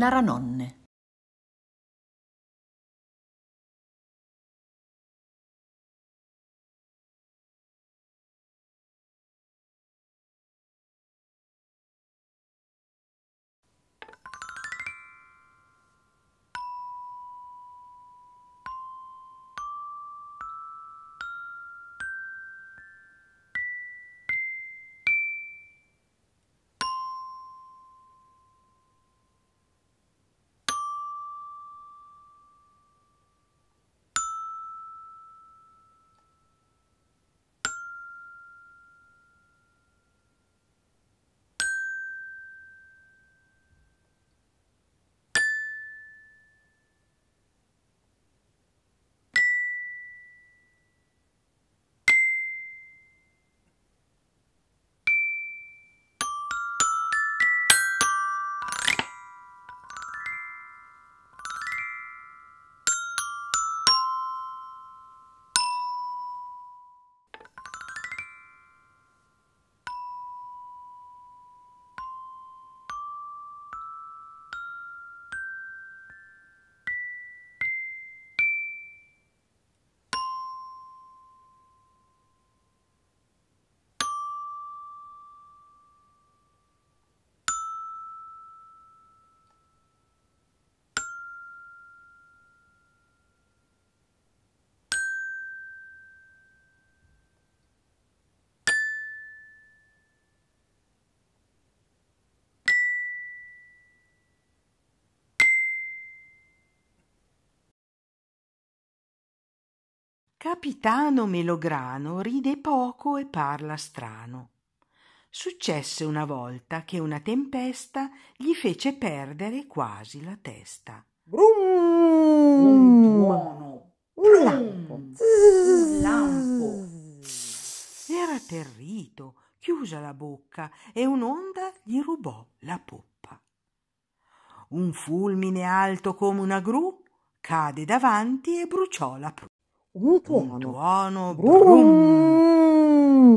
Naranonne. Capitano Melograno ride poco e parla strano. Successe una volta che una tempesta gli fece perdere quasi la testa. Brum! Un tuono! Un lampo! Un lampo! Era atterrito, chiusa la bocca e un'onda gli rubò la poppa. Un fulmine alto come una gru cade davanti e bruciò la prua. Un tuono. Un tuono. Brum.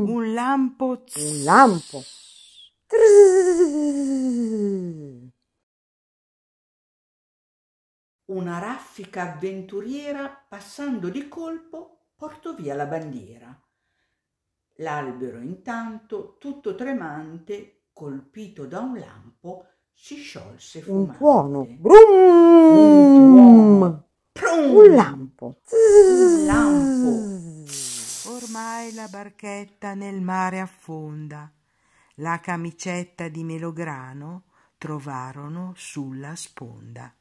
Brum. Un lampo. Un lampo. Una raffica avventuriera passando di colpo portò via la bandiera. L'albero intanto, tutto tremante, colpito da un lampo, si sciolse fumante. Un tuono. Brum. Un tuono. Prum. Un lampo. la barchetta nel mare affonda, la camicetta di melograno trovarono sulla sponda.